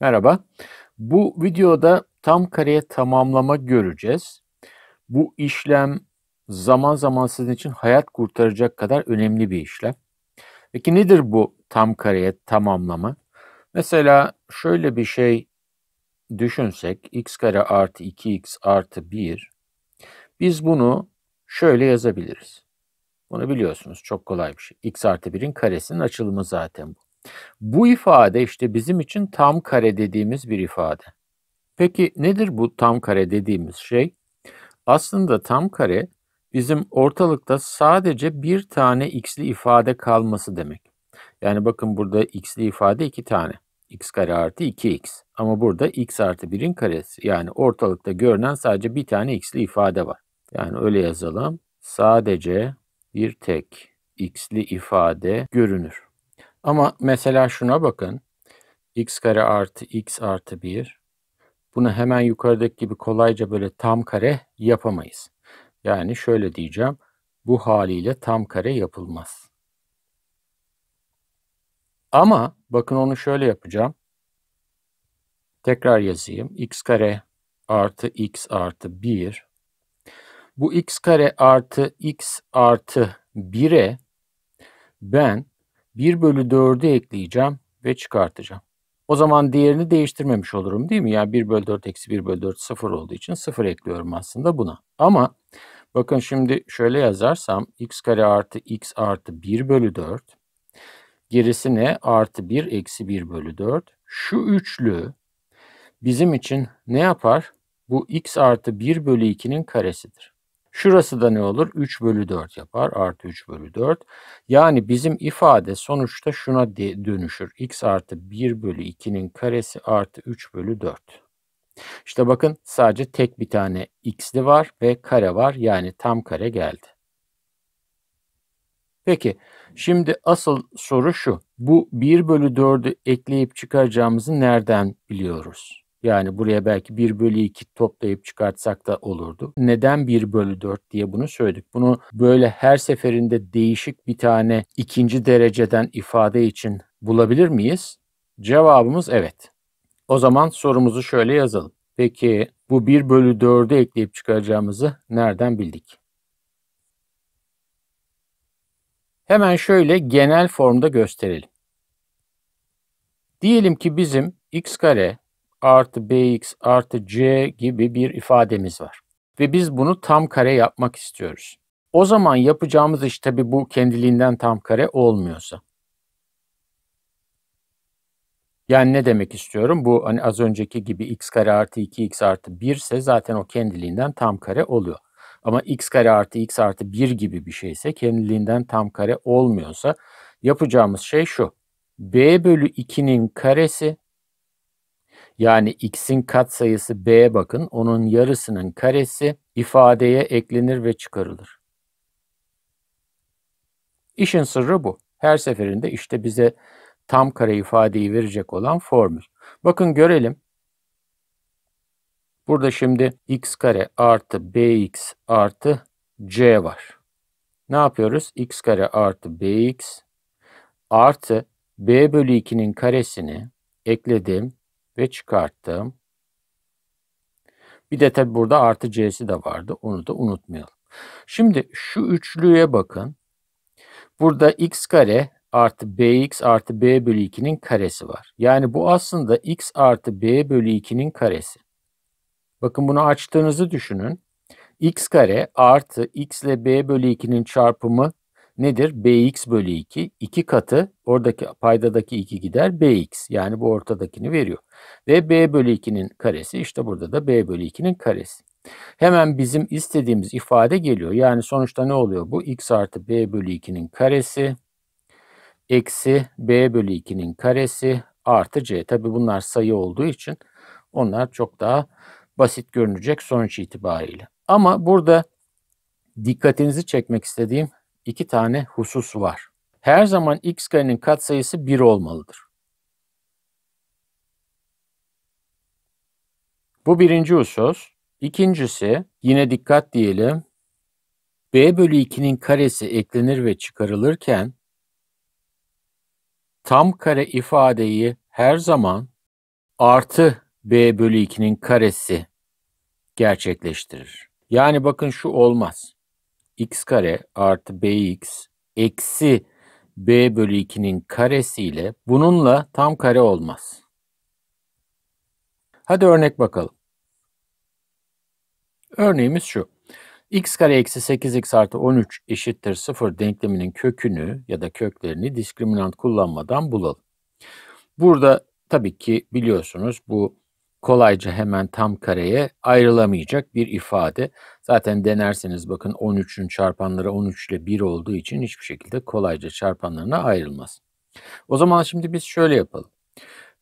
Merhaba. Bu videoda tam kareye tamamlama göreceğiz. Bu işlem zaman zaman sizin için hayat kurtaracak kadar önemli bir işlem. Peki nedir bu tam kareye tamamlama? Mesela şöyle bir şey düşünsek x kare artı 2x artı 1 biz bunu şöyle yazabiliriz. Bunu biliyorsunuz çok kolay bir şey. x artı 1'in karesinin açılımı zaten bu. Bu ifade işte bizim için tam kare dediğimiz bir ifade. Peki nedir bu tam kare dediğimiz şey? Aslında tam kare bizim ortalıkta sadece bir tane x'li ifade kalması demek. Yani bakın burada x'li ifade iki tane. x kare artı 2x. Ama burada x artı 1'in karesi. Yani ortalıkta görünen sadece bir tane x'li ifade var. Yani öyle yazalım. Sadece bir tek x'li ifade görünür. Ama mesela şuna bakın. x kare artı x artı 1. Bunu hemen yukarıdaki gibi kolayca böyle tam kare yapamayız. Yani şöyle diyeceğim. Bu haliyle tam kare yapılmaz. Ama bakın onu şöyle yapacağım. Tekrar yazayım. x kare artı x artı 1. Bu x kare artı x artı 1'e ben 1 bölü 4'ü ekleyeceğim ve çıkartacağım. O zaman değerini değiştirmemiş olurum değil mi? Yani 1 bölü 4 eksi 1 bölü 4 0 olduğu için 0 ekliyorum aslında buna. Ama bakın şimdi şöyle yazarsam x kare artı x artı 1 bölü 4 gerisi ne? Artı 1 eksi 1 bölü 4. Şu üçlü bizim için ne yapar? Bu x artı 1 bölü 2'nin karesidir. Şurası da ne olur? 3 bölü 4 yapar. Artı 3 bölü 4. Yani bizim ifade sonuçta şuna dönüşür. x artı 1 bölü 2'nin karesi artı 3 bölü 4. İşte bakın sadece tek bir tane x'li var ve kare var. Yani tam kare geldi. Peki şimdi asıl soru şu. Bu 1 bölü 4'ü ekleyip çıkaracağımızı nereden biliyoruz? Yani buraya belki 1 bölü 2 toplayıp çıkartsak da olurdu. Neden 1 bölü 4 diye bunu söyledik. Bunu böyle her seferinde değişik bir tane ikinci dereceden ifade için bulabilir miyiz? Cevabımız evet. O zaman sorumuzu şöyle yazalım. Peki bu 1 bölü 4'ü ekleyip çıkaracağımızı nereden bildik? Hemen şöyle genel formda gösterelim. Diyelim ki bizim x kare artı bx artı c gibi bir ifademiz var. Ve biz bunu tam kare yapmak istiyoruz. O zaman yapacağımız iş tabi bu kendiliğinden tam kare olmuyorsa. Yani ne demek istiyorum? Bu hani az önceki gibi x kare artı 2x artı 1 ise zaten o kendiliğinden tam kare oluyor. Ama x kare artı x artı 1 gibi bir şeyse kendiliğinden tam kare olmuyorsa yapacağımız şey şu. b bölü 2'nin karesi yani x'in katsayısı b'ye bakın. Onun yarısının karesi ifadeye eklenir ve çıkarılır. İşin sırrı bu. Her seferinde işte bize tam kare ifadeyi verecek olan formül. Bakın görelim. Burada şimdi x kare artı bx artı c var. Ne yapıyoruz? x kare artı bx artı b bölü 2'nin karesini ekledim ve çıkarttım. Bir de tabi burada artı c'si de vardı. Onu da unutmayalım. Şimdi şu üçlüye bakın. Burada x kare artı bx artı b bölü 2'nin karesi var. Yani bu aslında x artı b bölü 2'nin karesi. Bakın bunu açtığınızı düşünün. x kare artı x ile b bölü 2'nin çarpımı nedir? bx bölü 2. 2 katı oradaki paydadaki 2 gider bx. Yani bu ortadakini veriyor. Ve b bölü 2'nin karesi işte burada da b bölü 2'nin karesi. Hemen bizim istediğimiz ifade geliyor. Yani sonuçta ne oluyor bu? x artı b bölü 2'nin karesi eksi b bölü 2'nin karesi artı c. Tabi bunlar sayı olduğu için onlar çok daha basit görünecek sonuç itibariyle. Ama burada dikkatinizi çekmek istediğim iki tane husus var. Her zaman x karenin katsayısı 1 olmalıdır. Bu birinci husus. İkincisi yine dikkat diyelim. b bölü 2'nin karesi eklenir ve çıkarılırken tam kare ifadeyi her zaman artı b bölü 2'nin karesi gerçekleştirir. Yani bakın şu olmaz x kare artı bx eksi b bölü 2'nin karesiyle bununla tam kare olmaz. Hadi örnek bakalım. Örneğimiz şu. x kare eksi 8x artı 13 eşittir 0 denkleminin kökünü ya da köklerini diskriminant kullanmadan bulalım. Burada tabii ki biliyorsunuz bu kolayca hemen tam kareye ayrılamayacak bir ifade. Zaten denerseniz bakın 13'ün çarpanları 13 ile 1 olduğu için hiçbir şekilde kolayca çarpanlarına ayrılmaz. O zaman şimdi biz şöyle yapalım.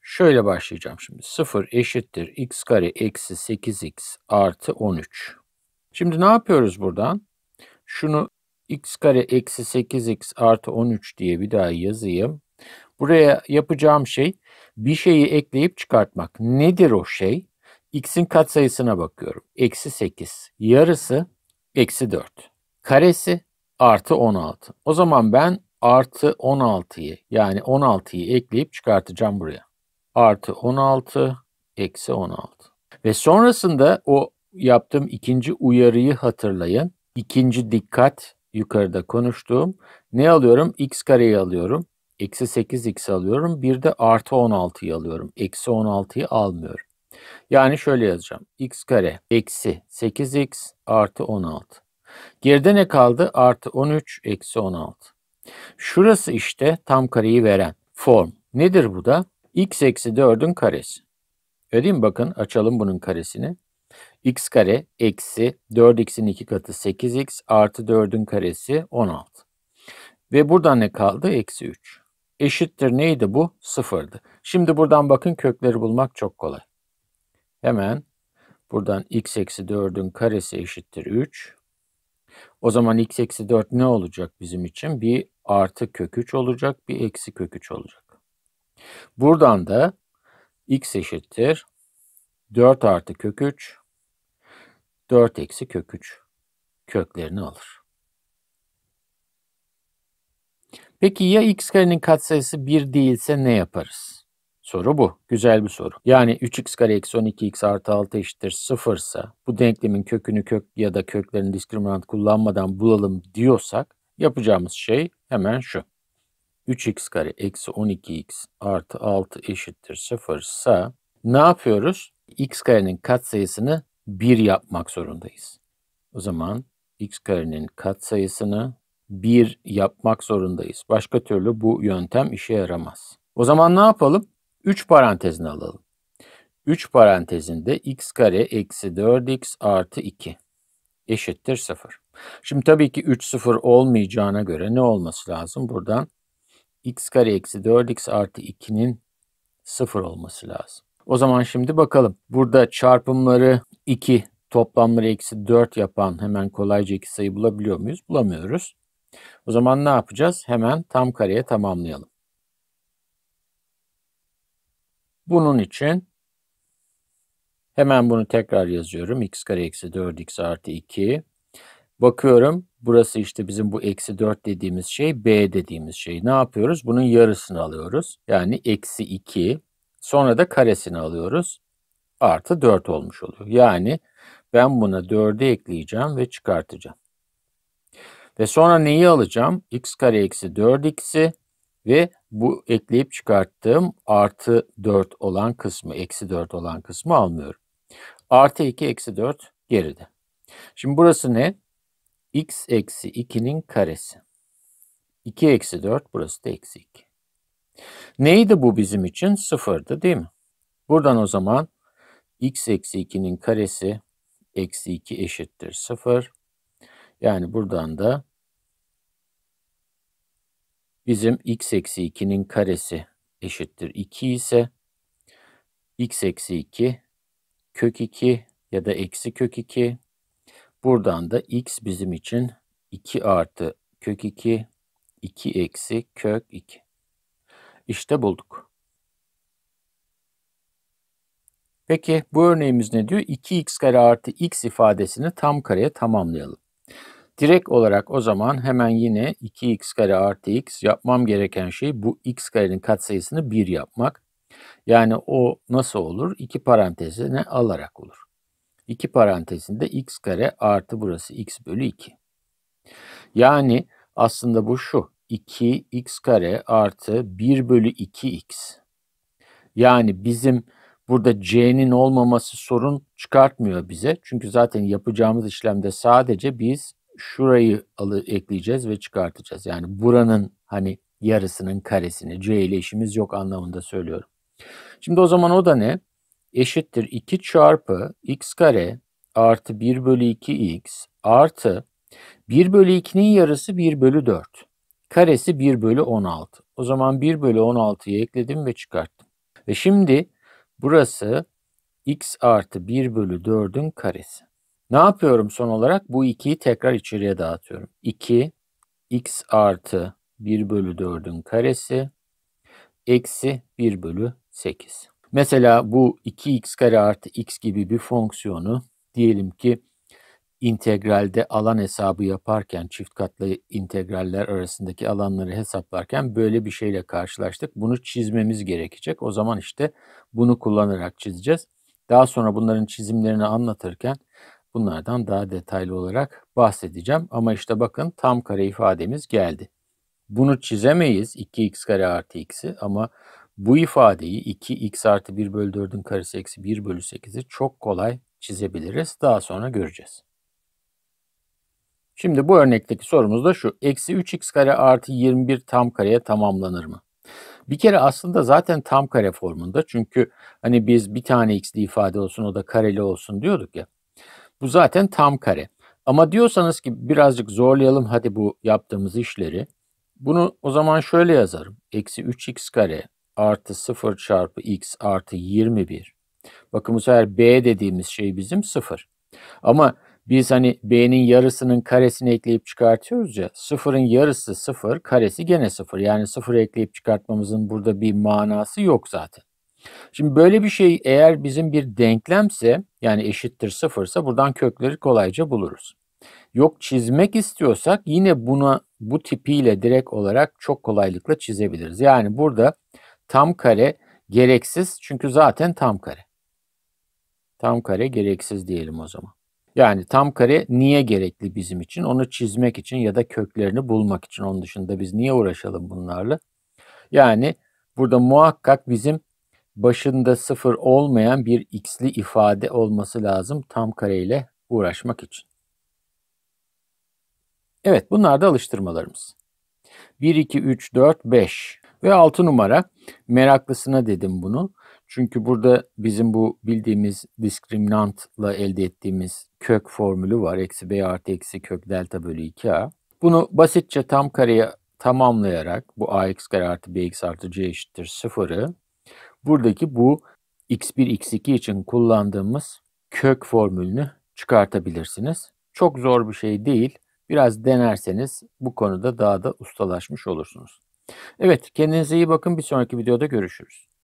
Şöyle başlayacağım şimdi. 0 eşittir x kare eksi 8x artı 13. Şimdi ne yapıyoruz buradan? Şunu x kare eksi 8x artı 13 diye bir daha yazayım. Buraya yapacağım şey bir şeyi ekleyip çıkartmak. Nedir o şey? X'in katsayısına bakıyorum. Eksi 8. Yarısı eksi 4. Karesi artı 16. O zaman ben artı 16'yı yani 16'yı ekleyip çıkartacağım buraya. Artı 16 eksi 16. Ve sonrasında o yaptığım ikinci uyarıyı hatırlayın. İkinci dikkat yukarıda konuştuğum. Ne alıyorum? X kareyi alıyorum. Eksi 8x alıyorum. Bir de artı 16'yı alıyorum. Eksi 16'yı almıyorum. Yani şöyle yazacağım. x kare eksi 8x artı 16. Geride ne kaldı? Artı 13 eksi 16. Şurası işte tam kareyi veren form. Nedir bu da? x eksi 4'ün karesi. Öyle Bakın açalım bunun karesini. x kare eksi 4x'in 2 katı 8x artı 4'ün karesi 16. Ve buradan ne kaldı? Eksi 3 eşittir neydi bu? Sıfırdı. Şimdi buradan bakın kökleri bulmak çok kolay. Hemen buradan x eksi 4'ün karesi eşittir 3. O zaman x eksi 4 ne olacak bizim için? Bir artı kök 3 olacak, bir eksi kök 3 olacak. Buradan da x eşittir 4 artı kök 3, 4 eksi kök 3 köklerini alır. Peki ya x karenin katsayısı 1 değilse ne yaparız? Soru bu. Güzel bir soru. Yani 3x kare eksi 12x artı 6 eşittir 0 ise bu denklemin kökünü kök ya da köklerin diskriminant kullanmadan bulalım diyorsak yapacağımız şey hemen şu. 3x kare eksi 12x artı 6 eşittir 0 ise ne yapıyoruz? x karenin katsayısını 1 yapmak zorundayız. O zaman x karenin katsayısını bir yapmak zorundayız. Başka türlü bu yöntem işe yaramaz. O zaman ne yapalım? 3 parantezini alalım. 3 parantezinde x kare eksi 4x artı 2 eşittir 0. Şimdi tabii ki 3 0 olmayacağına göre ne olması lazım? Buradan x kare eksi 4x artı 2'nin 0 olması lazım. O zaman şimdi bakalım. Burada çarpımları 2 toplamları eksi 4 yapan hemen kolayca iki sayı bulabiliyor muyuz? Bulamıyoruz. O zaman ne yapacağız? Hemen tam kareye tamamlayalım. Bunun için hemen bunu tekrar yazıyorum. x kare eksi 4x artı 2. Bakıyorum burası işte bizim bu eksi 4 dediğimiz şey b dediğimiz şey. Ne yapıyoruz? Bunun yarısını alıyoruz. Yani eksi 2 sonra da karesini alıyoruz. Artı 4 olmuş oluyor. Yani ben buna 4'ü ekleyeceğim ve çıkartacağım. Ve sonra neyi alacağım? x kare eksi 4x'i ve bu ekleyip çıkarttığım artı 4 olan kısmı, eksi 4 olan kısmı almıyorum. Artı 2 eksi 4 geride. Şimdi burası ne? x eksi 2'nin karesi. 2 eksi 4 burası da eksi 2. Neydi bu bizim için? Sıfırdı değil mi? Buradan o zaman x eksi 2'nin karesi eksi 2 eşittir 0. Yani buradan da Bizim x eksi 2'nin karesi eşittir 2 ise x eksi 2 kök 2 ya da eksi kök 2. Buradan da x bizim için 2 artı kök 2, 2 eksi kök 2. İşte bulduk. Peki bu örneğimiz ne diyor? 2x kare artı x ifadesini tam kareye tamamlayalım. Direkt olarak o zaman hemen yine 2x kare artı x yapmam gereken şey bu x karenin katsayısını 1 yapmak. Yani o nasıl olur? 2 parantezine alarak olur. 2 parantezinde x kare artı burası x bölü 2. Yani aslında bu şu. 2x kare artı 1 bölü 2x. Yani bizim burada c'nin olmaması sorun çıkartmıyor bize. Çünkü zaten yapacağımız işlemde sadece biz şurayı alı, ekleyeceğiz ve çıkartacağız. Yani buranın hani yarısının karesini c ile işimiz yok anlamında söylüyorum. Şimdi o zaman o da ne? Eşittir 2 çarpı x kare artı 1 bölü 2x artı 1 bölü 2'nin yarısı 1 bölü 4. Karesi 1 bölü 16. O zaman 1 bölü 16'yı ekledim ve çıkarttım. Ve şimdi burası x artı 1 bölü 4'ün karesi. Ne yapıyorum son olarak? Bu 2'yi tekrar içeriye dağıtıyorum. 2 x artı 1 bölü 4'ün karesi eksi 1 bölü 8. Mesela bu 2x kare artı x gibi bir fonksiyonu diyelim ki integralde alan hesabı yaparken çift katlı integraller arasındaki alanları hesaplarken böyle bir şeyle karşılaştık. Bunu çizmemiz gerekecek. O zaman işte bunu kullanarak çizeceğiz. Daha sonra bunların çizimlerini anlatırken Bunlardan daha detaylı olarak bahsedeceğim. Ama işte bakın tam kare ifademiz geldi. Bunu çizemeyiz 2x kare artı x'i ama bu ifadeyi 2x artı 1 bölü 4'ün karesi eksi 1 bölü 8'i çok kolay çizebiliriz. Daha sonra göreceğiz. Şimdi bu örnekteki sorumuz da şu. Eksi 3x kare artı 21 tam kareye tamamlanır mı? Bir kere aslında zaten tam kare formunda. Çünkü hani biz bir tane x'li ifade olsun o da kareli olsun diyorduk ya. Bu zaten tam kare. Ama diyorsanız ki birazcık zorlayalım hadi bu yaptığımız işleri. Bunu o zaman şöyle yazarım. Eksi 3x kare artı 0 çarpı x artı 21. Bakın bu sefer b dediğimiz şey bizim 0. Ama biz hani b'nin yarısının karesini ekleyip çıkartıyoruz ya. Sıfırın yarısı 0, karesi gene 0. Yani 0 ekleyip çıkartmamızın burada bir manası yok zaten. Şimdi böyle bir şey eğer bizim bir denklemse yani eşittir sıfırsa buradan kökleri kolayca buluruz. Yok çizmek istiyorsak yine buna bu tipiyle direkt olarak çok kolaylıkla çizebiliriz. Yani burada tam kare gereksiz çünkü zaten tam kare. Tam kare gereksiz diyelim o zaman. Yani tam kare niye gerekli bizim için? Onu çizmek için ya da köklerini bulmak için. Onun dışında biz niye uğraşalım bunlarla? Yani burada muhakkak bizim başında sıfır olmayan bir x'li ifade olması lazım tam kareyle uğraşmak için. Evet bunlar da alıştırmalarımız. 1, 2, 3, 4, 5 ve 6 numara. Meraklısına dedim bunu. Çünkü burada bizim bu bildiğimiz diskriminantla elde ettiğimiz kök formülü var. Eksi b artı eksi kök delta bölü 2a. Bunu basitçe tam kareye tamamlayarak bu ax kare artı bx artı c eşittir 0'ı buradaki bu x1, x2 için kullandığımız kök formülünü çıkartabilirsiniz. Çok zor bir şey değil. Biraz denerseniz bu konuda daha da ustalaşmış olursunuz. Evet kendinize iyi bakın. Bir sonraki videoda görüşürüz.